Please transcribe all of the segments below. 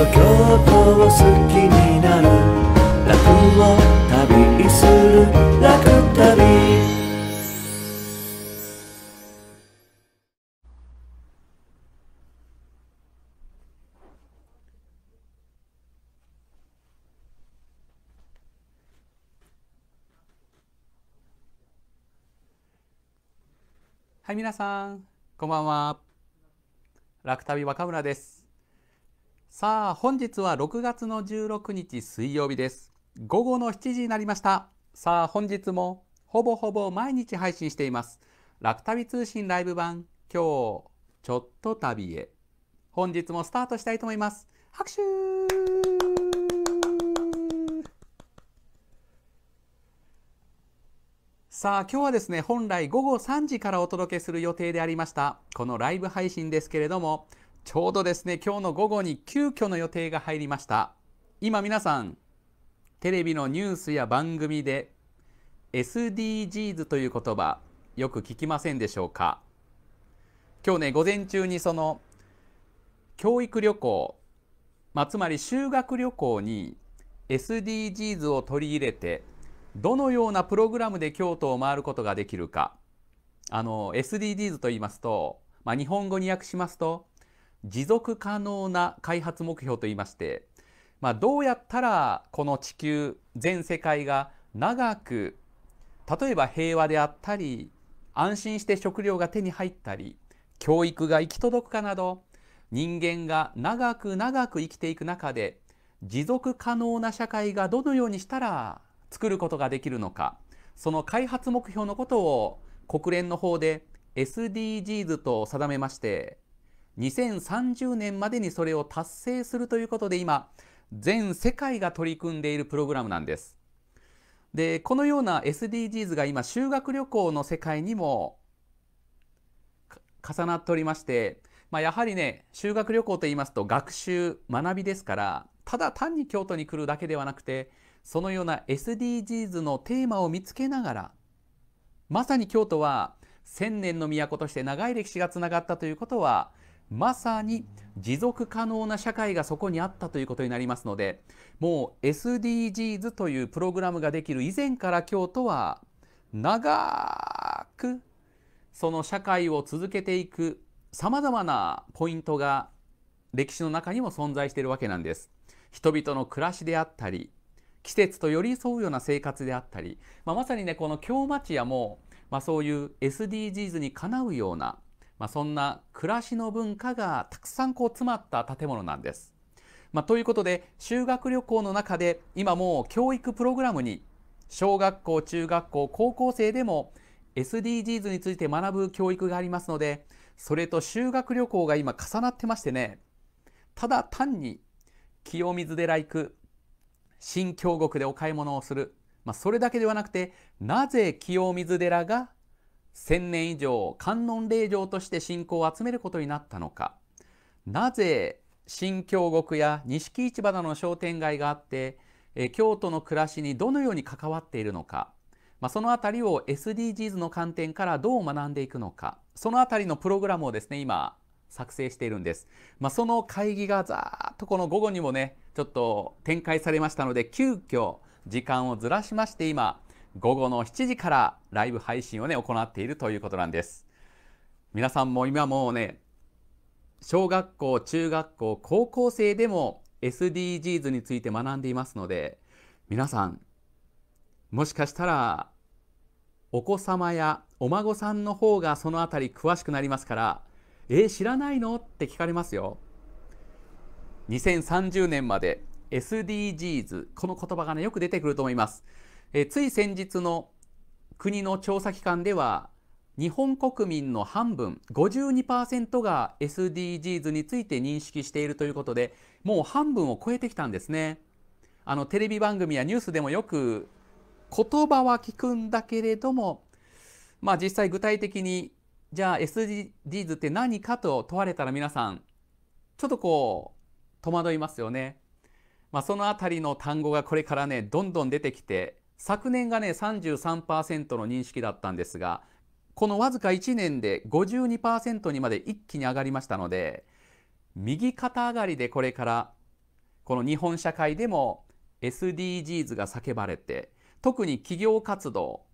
と京都を好きになる楽を旅する楽旅はい皆さんこんばんは楽旅若村ですさあ本日は6月の16日水曜日です午後の7時になりましたさあ本日もほぼほぼ毎日配信しています楽旅通信ライブ版今日ちょっと旅へ本日もスタートしたいと思います拍手さあ今日はですね本来午後3時からお届けする予定でありましたこのライブ配信ですけれどもちょうどですね今日の午後に急遽の予定が入りました今皆さんテレビのニュースや番組で SDGs という言葉よく聞きませんでしょうか今日ね午前中にその教育旅行、まあ、つまり修学旅行に SDGs を取り入れてどのようなプログラムで京都を回ることができるかあの SDGs と言いますと、まあ、日本語に訳しますと持続可能な開発目標といいまして、まあ、どうやったらこの地球全世界が長く例えば平和であったり安心して食料が手に入ったり教育が行き届くかなど人間が長く長く生きていく中で持続可能な社会がどのようにしたら作ることができるのかその開発目標のことを国連の方で SDGs と定めまして2030年までにそれを達成するということで今全世界が取り組んでいるプログラムなんです。でこのような SDGs が今修学旅行の世界にも重なっておりまして、まあ、やはりね修学旅行といいますと学習学びですからただ単に京都に来るだけではなくてそのような SDGs のテーマを見つけながらまさに京都は千年の都として長い歴史がつながったということはまさに持続可能な社会がそこにあったということになりますのでもう SDGs というプログラムができる以前から京都は長くその社会を続けていくさまざまなポイントが歴史の中にも存在しているわけなんです。人々の暮らしであったり季節と寄り添うような生活であったり、まあ、まさにねこの京町屋も、まあ、そういう SDGs にかなうようなまあ、そんな暮らしの文化がたくさんこう詰まった建物なんです。まあ、ということで修学旅行の中で今もう教育プログラムに小学校中学校高校生でも SDGs について学ぶ教育がありますのでそれと修学旅行が今重なってましてねただ単に清水寺行く新京極でお買い物をする、まあ、それだけではなくてなぜ清水寺が千年以上観音霊場として信仰を集めることになったのかなぜ新京極や錦市場などの商店街があってえ京都の暮らしにどのように関わっているのか、まあ、その辺りを SDGs の観点からどう学んでいくのかその辺りのプログラムをですね今作成しているんです、まあ、その会議がざーっとこの午後にもねちょっと展開されましたので急遽時間をずらしまして今午後の7時からライブ配信をね行っているということなんです皆さんも今もうね小学校中学校高校生でも SDGs について学んでいますので皆さんもしかしたらお子様やお孫さんの方がその辺り詳しくなりますから「えー、知らないの?」って聞かれますよ。2030年まで SDGs この言葉がねよく出てくると思います。えつい先日の国の調査機関では日本国民の半分52%が SDGs について認識しているということでもう半分を超えてきたんですねあのテレビ番組やニュースでもよく言葉は聞くんだけれどもまあ実際具体的にじゃあ SDGs って何かと問われたら皆さんちょっとこう戸惑いますよねまあ、そのあたりの単語がこれからねどんどん出てきて昨年がね33%の認識だったんですがこのわずか1年で52%にまで一気に上がりましたので右肩上がりでこれからこの日本社会でも SDGs が叫ばれて特に企業活動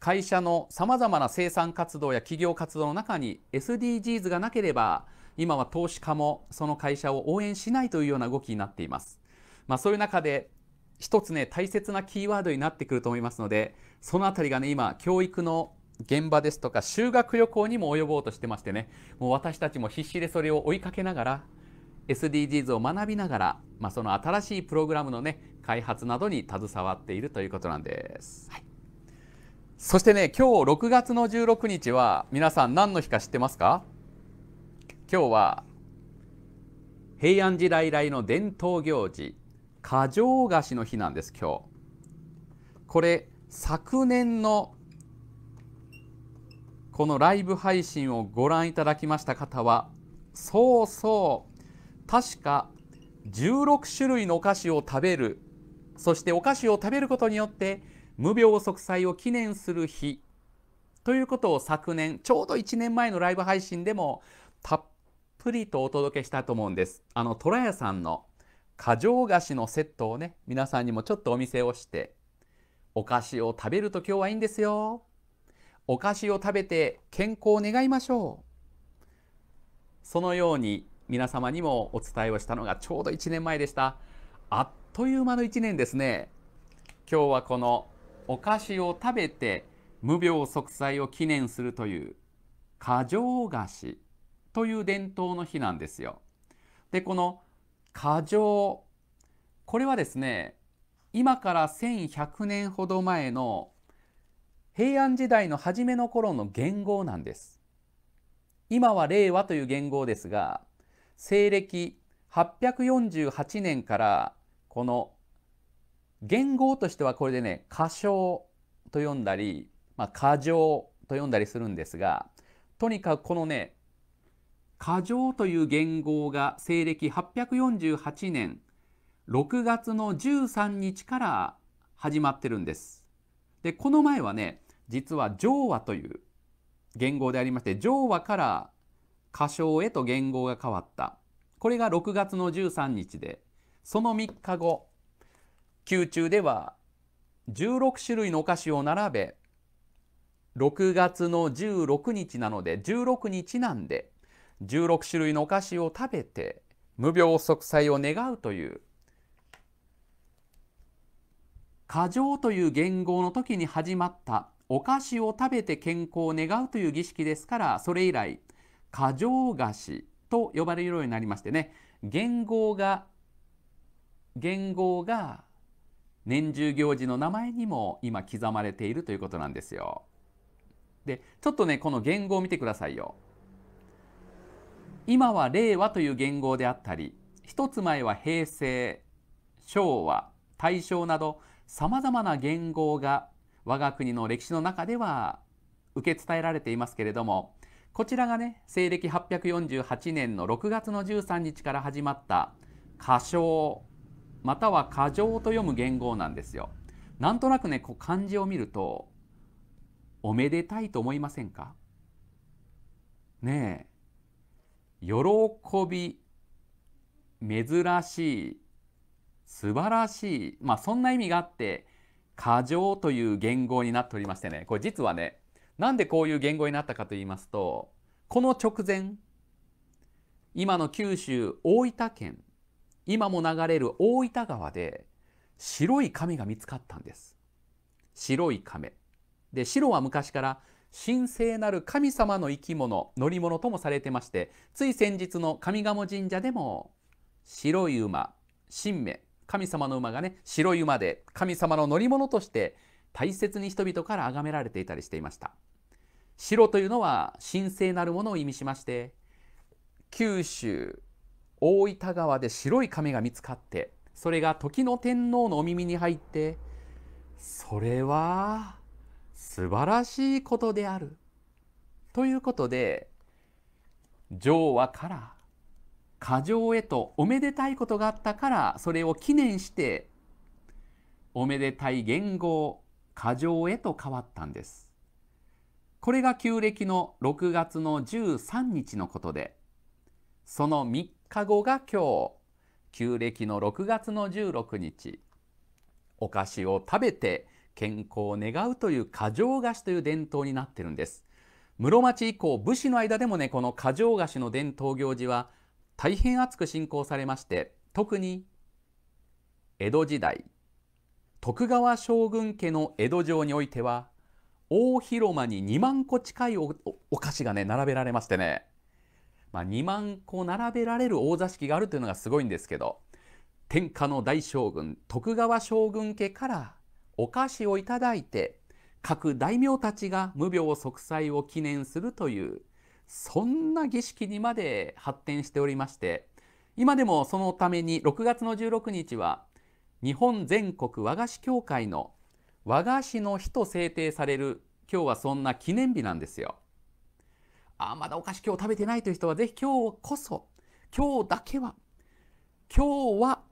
会社のさまざまな生産活動や企業活動の中に SDGs がなければ今は投資家もその会社を応援しないというような動きになっています。まあ、そういう中で一つね大切なキーワードになってくると思いますのでそのあたりがね今教育の現場ですとか修学旅行にも及ぼうとしてましてねもう私たちも必死でそれを追いかけながら SDGs を学びながら、まあ、その新しいプログラムのね開発などに携わっているということなんです、はい、そしてね今日6月の16日は皆さん何の日か知ってますか今日は平安時代来の伝統行事過剰菓子の日なんです今日これ昨年のこのライブ配信をご覧いただきました方はそうそう確か16種類のお菓子を食べるそしてお菓子を食べることによって無病息災を記念する日ということを昨年ちょうど1年前のライブ配信でもたっぷりとお届けしたと思うんですあの虎屋さんの過剰菓子のセットをね皆さんにもちょっとお見せをしてお菓子を食べると今日はいいんですよお菓子を食べて健康を願いましょうそのように皆様にもお伝えをしたのがちょうど1年前でしたあっという間の1年ですね今日はこのお菓子を食べて無病息災を記念するという過剰菓子という伝統の日なんですよでこの過剰これはですね今から1100年ほど前の平安時代の初めの頃の元号なんです今は令和という元号ですが西暦848年からこの元号としてはこれでね過小と呼んだり、まあ、過剰と呼んだりするんですがとにかくこのね過剰という元号が西暦848年6月の13日から始まってるんです。で、この前はね、実は上和という元号でありまして、上和から過小へと元号が変わった。これが6月の13日で、その3日後、宮中では16種類のお菓子を並べ、6月の16日なので16日なんで16種類のお菓子を食べて無病息災を願うという過剰という言語の時に始まったお菓子を食べて健康を願うという儀式ですからそれ以来過剰菓子と呼ばれるようになりましてね言語が言語が年中行事の名前にも今刻まれているということなんですよ。でちょっとねこの言語を見てくださいよ。今は令和という元号であったり一つ前は平成昭和大正などさまざまな元号が我が国の歴史の中では受け伝えられていますけれどもこちらがね西暦848年の6月の13日から始まった歌唱または過剰と読む元号なんですよ。なんとなくねこう漢字を見るとおめでたいと思いませんかねえ喜び珍しい素晴らしい、まあ、そんな意味があって過剰という言語になっておりましてねこれ実はねなんでこういう言語になったかと言いますとこの直前今の九州大分県今も流れる大分川で白い亀が見つかったんです白い亀で白は昔から神聖なる神様の生き物乗り物ともされてましてつい先日の上賀茂神社でも白い馬神明神様の馬がね白い馬で神様の乗り物として大切に人々から崇められていたりしていました白というのは神聖なるものを意味しまして九州大分川で白い亀が見つかってそれが時の天皇のお耳に入ってそれは素晴らしいことである。ということで上和から過剰へとおめでたいことがあったからそれを記念しておめでたい言語過剰へと変わったんです。これが旧暦の6月の13日のことでその3日後が今日旧暦の6月の16日お菓子を食べて健康を願うという過剰菓子という伝統になってるんです室町以降武士の間でもねこの過剰菓子の伝統行事は大変熱く信仰されまして特に江戸時代徳川将軍家の江戸城においては大広間に2万個近いお菓子がね並べられましてね、まあ、2万個並べられる大座敷があるというのがすごいんですけど天下の大将軍徳川将軍家からお菓子をいただいて各大名たちが無病息災を記念するというそんな儀式にまで発展しておりまして今でもそのために6月の16日は日本全国和菓子協会の和菓子の日と制定される今日はそんな記念日なんですよ。あまだお菓子今日食べてないという人は是非今日こそ今日だけは今日は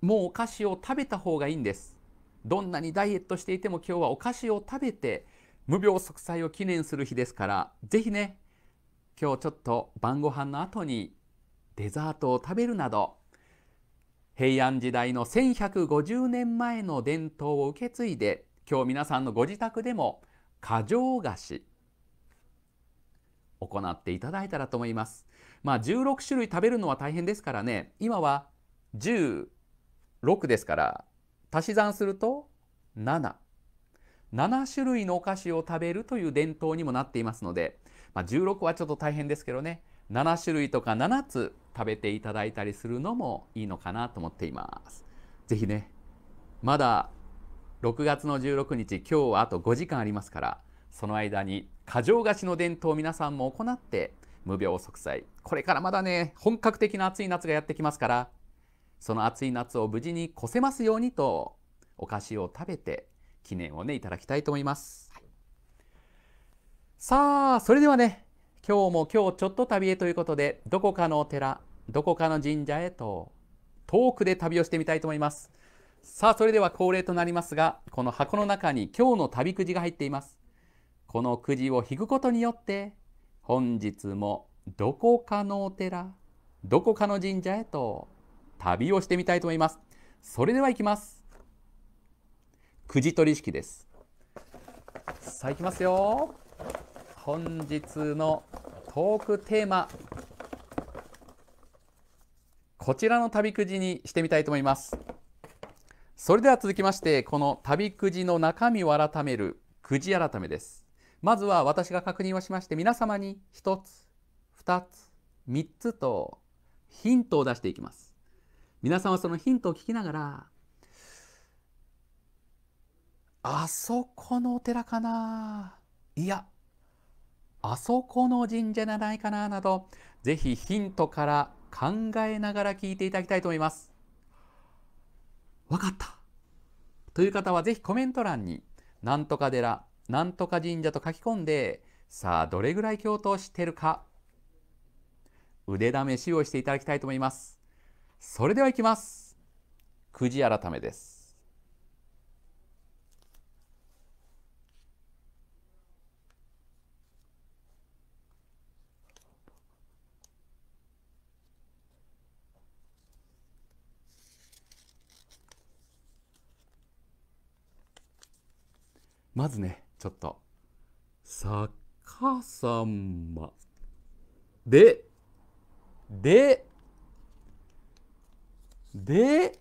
もうお菓子を食べた方がいいんです。どんなにダイエットしていても今日はお菓子を食べて無病息災を記念する日ですから是非ね今日ちょっと晩ご飯の後にデザートを食べるなど平安時代の1150年前の伝統を受け継いで今日皆さんのご自宅でも過剰菓子行っていただいたらと思います。まあ16種類食べるのは大変ですからね今は16ですから足し算すると77種類のお菓子を食べるという伝統にもなっていますので、まあ、16はちょっと大変ですけどね7種類とか7つ食べていただいたりするのもいいのかなと思っています。ぜひねまだ6月の16日今日はあと5時間ありますからその間に過剰菓子の伝統を皆さんも行って無病息災これからまだね本格的な暑い夏がやってきますからその暑い夏を無事に越せますようにとお菓子を食べて記念をねいただきたいと思います、はい、さあそれではね今日も今日ちょっと旅へということでどこかのお寺どこかの神社へと遠くで旅をしてみたいと思いますさあそれでは恒例となりますがこの箱の中に今日の旅くじが入っていますこのくじを引くことによって本日もどこかのお寺どこかの神社へと旅をしてみたいと思います。それでは行きます。くじ取引です。さあ行きますよ。本日のトークテーマ、こちらの旅くじにしてみたいと思います。それでは続きまして、この旅くじの中身を改めるくじ改めです。まずは私が確認をしまして、皆様に1つ、2つ、3つとヒントを出していきます。皆さんはそのヒントを聞きながらあそこのお寺かないやあそこの神社じゃないかななどぜひヒントから考えながら聞いていただきたいと思います。わかったという方はぜひコメント欄に「なんとか寺」「なんとか神社」と書き込んでさあどれぐらい共闘してるか腕試しをしていただきたいと思います。それではいきます。くじ改めです。まずね、ちょっと、逆さま。で、で、で、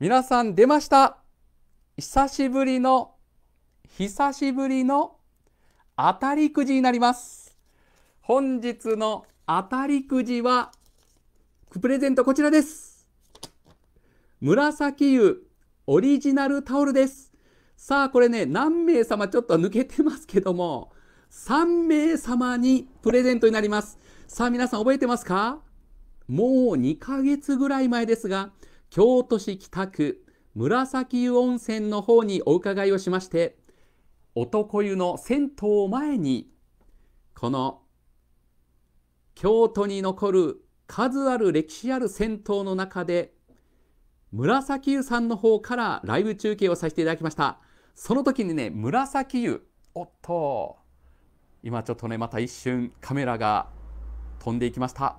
皆さん出ました久しぶりの、久しぶりの当たりくじになります。本日の当たりくじは、プレゼントこちらです。紫湯オリジナルタオルです。さあ、これね、何名様ちょっと抜けてますけども、3名様にプレゼントになります。さあ、皆さん覚えてますかもう2ヶ月ぐらい前ですが、京都市北区紫湯温泉の方にお伺いをしまして、男湯の銭湯前に、この京都に残る数ある歴史ある銭湯の中で、紫湯さんの方からライブ中継をさせていただきました。その時にね、紫湯、おっと、今ちょっとね、また一瞬カメラが飛んでいきました。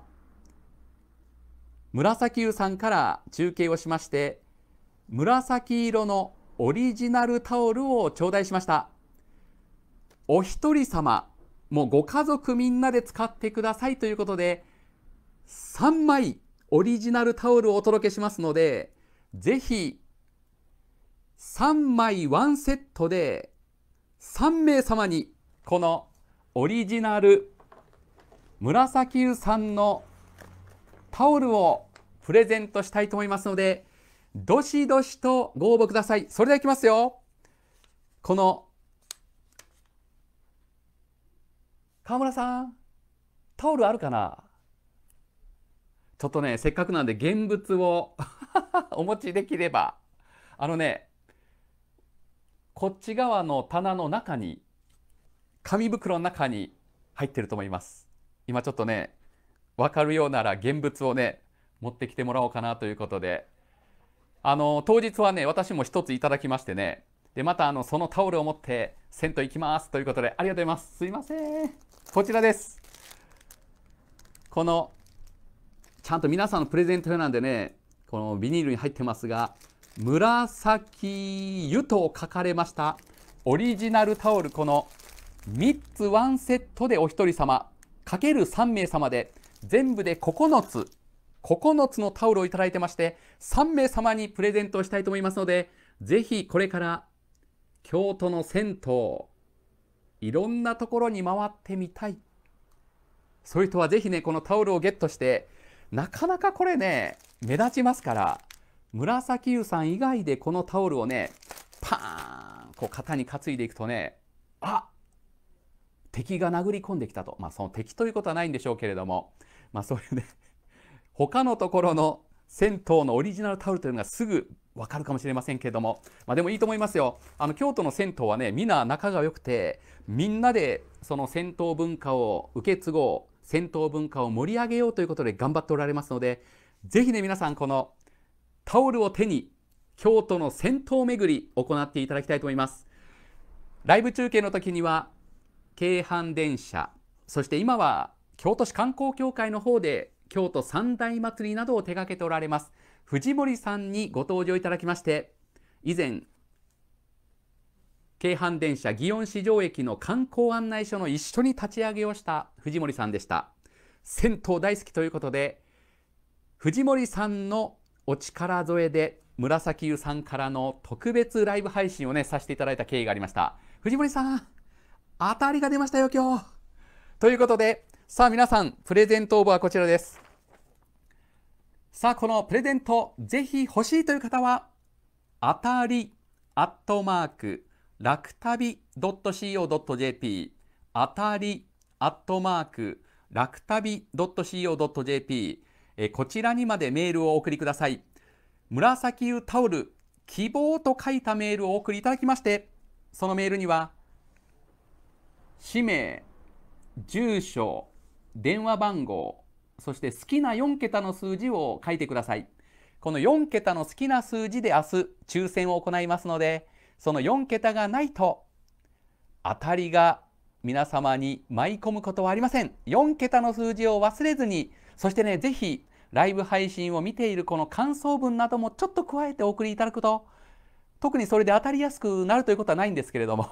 紫湯さんから中継をしまして紫色のオリジナルタオルを頂戴しましたお一人様もうご家族みんなで使ってくださいということで3枚オリジナルタオルをお届けしますのでぜひ3枚ワンセットで3名様にこのオリジナル紫湯さんのタオルをプレゼントしたいと思いますので、どしどしとご応募ください。それではいきますよ。この、川村さん、タオルあるかなちょっとね、せっかくなんで現物を お持ちできれば。あのね、こっち側の棚の中に、紙袋の中に入ってると思います。今ちょっとね、分かるようなら現物をね持ってきてもらおうかなということであの当日はね私も1ついただきましてねでまたあのそのタオルを持って銭湯行きますということでありがとうございますすいませんこちらですこのちゃんと皆さんのプレゼント用なんでねこのビニールに入ってますが紫湯と書かれましたオリジナルタオルこの3つ1セットでお一人様かける3名様で全部で9つ9つのタオルを頂いてまして3名様にプレゼントしたいと思いますのでぜひこれから京都の銭湯いろんなところに回ってみたいそういう人はぜひねこのタオルをゲットしてなかなかこれね目立ちますから紫湯さん以外でこのタオルをねパーンこう肩に担いでいくとねあ敵が殴り込んできたとまあその敵ということはないんでしょうけれどもまあ、そうね、他のところの銭湯のオリジナルタオルというのがすぐわかるかもしれませんけれども、まあ、でもいいと思いますよあの京都の銭湯はね皆仲が良くてみんなでその銭湯文化を受け継ごう銭湯文化を盛り上げようということで頑張っておられますので是非ね皆さんこのタオルを手に京都の銭湯巡り行っていただきたいと思いますライブ中継の時には京阪電車そして今は京都市観光協会の方で京都三大祭りなどを手掛けておられます藤森さんにご登場いただきまして以前京阪電車祇園市場駅の観光案内所の一緒に立ち上げをした藤森さんでした銭湯大好きということで藤森さんのお力添えで紫湯さんからの特別ライブ配信をねさせていただいた経緯がありました藤森さん当たりが出ましたよ今日ということでさあ皆さん、プレゼント応募はこちらです。さあ、このプレゼント、ぜひ欲しいという方は、あたり、アットマーク、楽旅 .co.jp、あたり、アットマーク、楽旅 .co.jp、えこちらにまでメールをお送りください。紫湯タオル、希望と書いたメールをお送りいただきまして、そのメールには、氏名、住所、電話番号そして好きな4桁の数字を書いてくださいこの4桁の好きな数字で明日抽選を行いますのでその4桁がないと当たりが皆様に舞い込むことはありません4桁の数字を忘れずにそしてね是非ライブ配信を見ているこの感想文などもちょっと加えてお送りいただくと特にそれで当たりやすくなるということはないんですけれども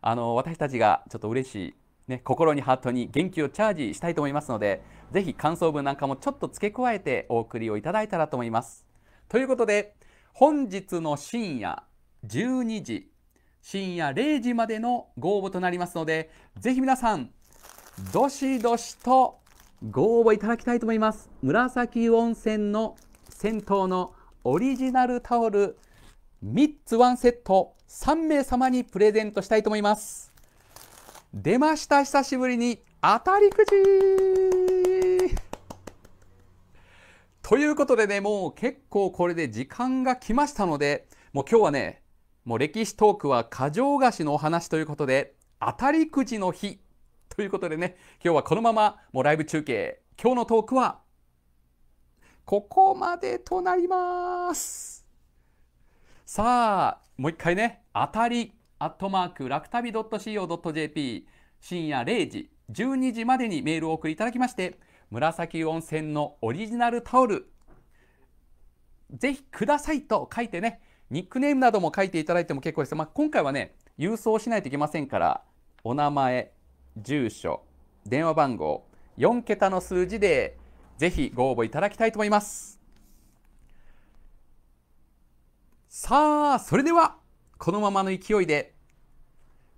あの私たちがちょっと嬉しいね、心にハートに元気をチャージしたいと思いますので、ぜひ感想文なんかもちょっと付け加えてお送りをいただいたらと思います。ということで、本日の深夜12時、深夜0時までのご応募となりますので、ぜひ皆さん、どしどしとご応募いただきたいと思います。紫温泉の銭湯のオリジナルタオル3つ1セット3名様にプレゼントしたいと思います。出ました久しぶりに当たりくじということでね、もう結構これで時間が来ましたので、もう今日はね、もう歴史トークは過剰菓子のお話ということで、当たりくじの日ということでね、今日はこのままもうライブ中継、今日のトークは、ここまでとなります。さあ、もう一回ね、当たりアットマーク楽旅 .co.jp 深夜0時12時までにメールを送りいただきまして紫温泉のオリジナルタオルぜひくださいと書いてねニックネームなども書いていただいても結構です、まあ、今回はね郵送しないといけませんからお名前住所電話番号4桁の数字でぜひご応募いただきたいと思いますさあそれではこのままの勢いで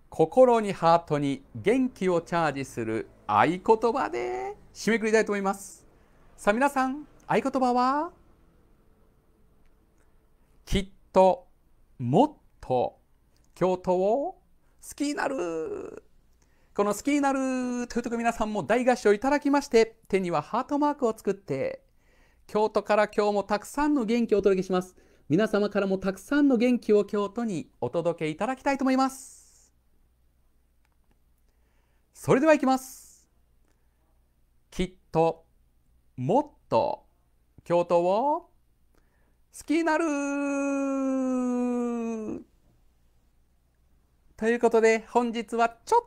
心にハートに元気をチャージする合言葉で締めくりたいと思いますさあ皆さん合言葉はきっともっと京都を好きになるこの好きになるというとこ皆さんも大合唱いただきまして手にはハートマークを作って京都から今日もたくさんの元気をお届けします皆様からもたくさんの元気を京都にお届けいただきたいと思いますそれではいきますきっともっと京都を好きになるということで本日はちょっ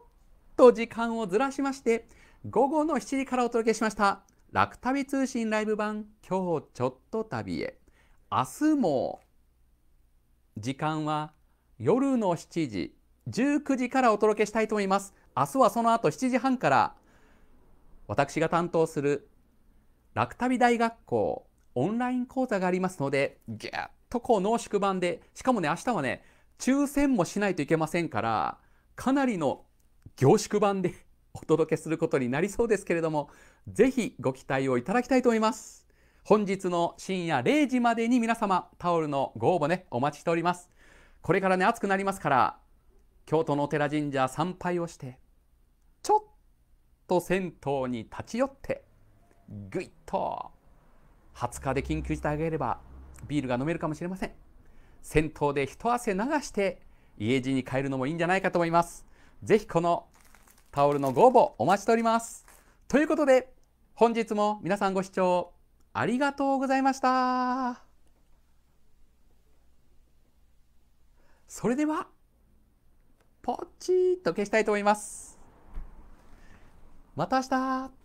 と時間をずらしまして午後の7時からお届けしました楽旅通信ライブ版今日ちょっと旅へ明日も時間は夜の7時19時からお届けしたいと思います明日はその後7時半から私が担当する楽旅大学校オンライン講座がありますのでぎュっとこう濃縮版でしかもね明日はね抽選もしないといけませんからかなりの凝縮版で お届けすることになりそうですけれども是非ご期待をいただきたいと思います。本日の深夜0時までに皆様タオルのご応募ねお待ちしておりますこれからね暑くなりますから京都のお寺神社参拝をしてちょっと銭湯に立ち寄ってぐいっと20日で緊急事態がいればビールが飲めるかもしれません銭湯で一汗流して家路に帰るのもいいんじゃないかと思いますぜひこのタオルのご応募お待ちしておりますということで本日も皆さんご視聴ありがとうございました。それでは、ポチッと消したいと思います。また明日